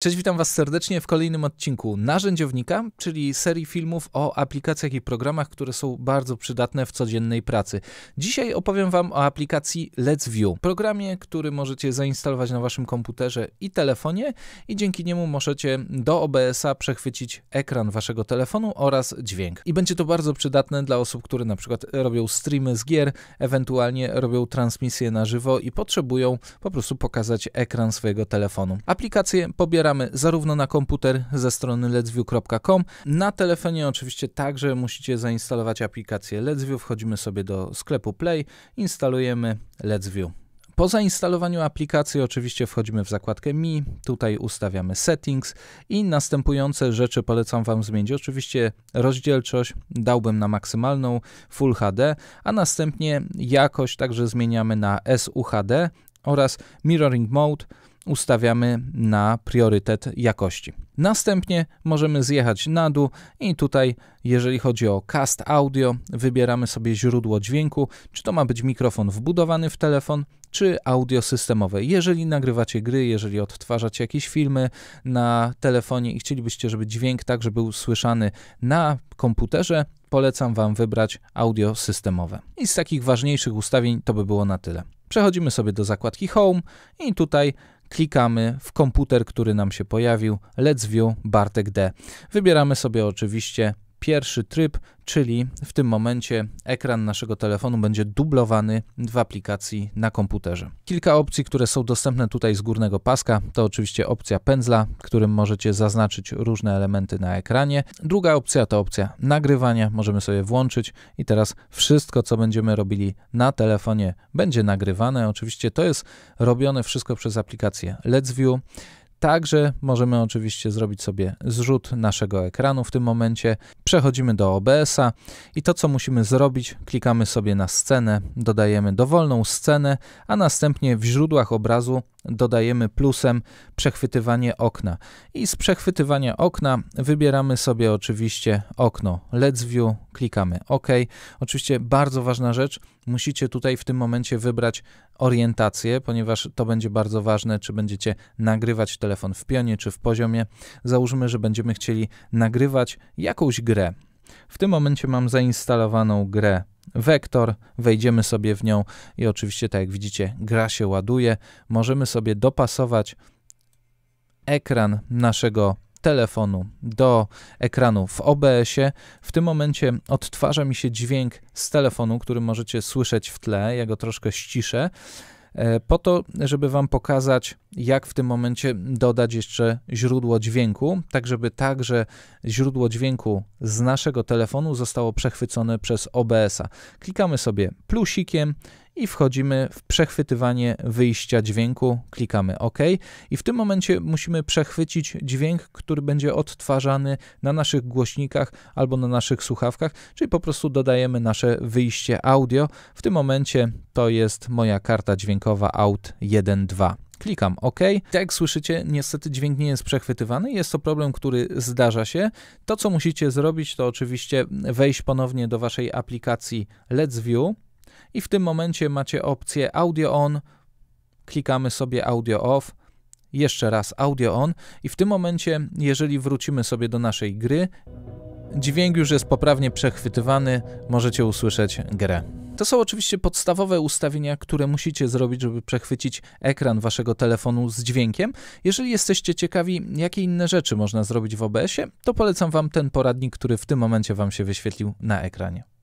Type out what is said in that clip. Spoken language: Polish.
Cześć, witam Was serdecznie w kolejnym odcinku Narzędziownika, czyli serii filmów o aplikacjach i programach, które są bardzo przydatne w codziennej pracy. Dzisiaj opowiem Wam o aplikacji Let's View, programie, który możecie zainstalować na Waszym komputerze i telefonie i dzięki niemu możecie do OBS-a przechwycić ekran Waszego telefonu oraz dźwięk. I będzie to bardzo przydatne dla osób, które na przykład robią streamy z gier, ewentualnie robią transmisje na żywo i potrzebują po prostu pokazać ekran swojego telefonu. Aplikację pobiera zarówno na komputer ze strony letsview.com, na telefonie oczywiście także musicie zainstalować aplikację LetsView. Wchodzimy sobie do sklepu Play, instalujemy LetsView. Po zainstalowaniu aplikacji oczywiście wchodzimy w zakładkę Mi, tutaj ustawiamy settings i następujące rzeczy polecam Wam zmienić. Oczywiście rozdzielczość dałbym na maksymalną Full HD, a następnie jakość także zmieniamy na SUHD oraz Mirroring Mode ustawiamy na priorytet jakości. Następnie możemy zjechać na dół i tutaj, jeżeli chodzi o cast audio, wybieramy sobie źródło dźwięku, czy to ma być mikrofon wbudowany w telefon, czy audio systemowe. Jeżeli nagrywacie gry, jeżeli odtwarzacie jakieś filmy na telefonie i chcielibyście, żeby dźwięk także był słyszany na komputerze, polecam Wam wybrać audio systemowe. I z takich ważniejszych ustawień to by było na tyle. Przechodzimy sobie do zakładki Home i tutaj klikamy w komputer, który nam się pojawił, Let's View Bartek D. Wybieramy sobie oczywiście pierwszy tryb, czyli w tym momencie ekran naszego telefonu będzie dublowany w aplikacji na komputerze. Kilka opcji, które są dostępne tutaj z górnego paska, to oczywiście opcja pędzla, którym możecie zaznaczyć różne elementy na ekranie. Druga opcja to opcja nagrywania, możemy sobie włączyć i teraz wszystko, co będziemy robili na telefonie, będzie nagrywane. Oczywiście to jest robione wszystko przez aplikację Let's View. Także możemy oczywiście zrobić sobie zrzut naszego ekranu w tym momencie. Przechodzimy do OBS-a i to co musimy zrobić, klikamy sobie na scenę, dodajemy dowolną scenę, a następnie w źródłach obrazu dodajemy plusem przechwytywanie okna. I z przechwytywania okna wybieramy sobie oczywiście okno Let's View, klikamy OK. Oczywiście bardzo ważna rzecz, musicie tutaj w tym momencie wybrać orientację, ponieważ to będzie bardzo ważne, czy będziecie nagrywać telefon w pionie, czy w poziomie. Załóżmy, że będziemy chcieli nagrywać jakąś grę. W tym momencie mam zainstalowaną grę wektor, wejdziemy sobie w nią i oczywiście, tak jak widzicie, gra się ładuje. Możemy sobie dopasować ekran naszego telefonu do ekranu w OBS-ie. W tym momencie odtwarza mi się dźwięk z telefonu, który możecie słyszeć w tle. Ja go troszkę ściszę. E, po to, żeby Wam pokazać, jak w tym momencie dodać jeszcze źródło dźwięku, tak żeby także źródło dźwięku z naszego telefonu zostało przechwycone przez OBS-a. Klikamy sobie plusikiem i wchodzimy w przechwytywanie wyjścia dźwięku, klikamy OK i w tym momencie musimy przechwycić dźwięk, który będzie odtwarzany na naszych głośnikach albo na naszych słuchawkach, czyli po prostu dodajemy nasze wyjście audio. W tym momencie to jest moja karta dźwiękowa AUT 1.2. Klikam OK. Tak jak słyszycie, niestety dźwięk nie jest przechwytywany. Jest to problem, który zdarza się. To, co musicie zrobić, to oczywiście wejść ponownie do waszej aplikacji Let's View i w tym momencie macie opcję audio on, klikamy sobie audio off, jeszcze raz audio on i w tym momencie, jeżeli wrócimy sobie do naszej gry, dźwięk już jest poprawnie przechwytywany, możecie usłyszeć grę. To są oczywiście podstawowe ustawienia, które musicie zrobić, żeby przechwycić ekran waszego telefonu z dźwiękiem. Jeżeli jesteście ciekawi, jakie inne rzeczy można zrobić w OBS-ie, to polecam wam ten poradnik, który w tym momencie wam się wyświetlił na ekranie.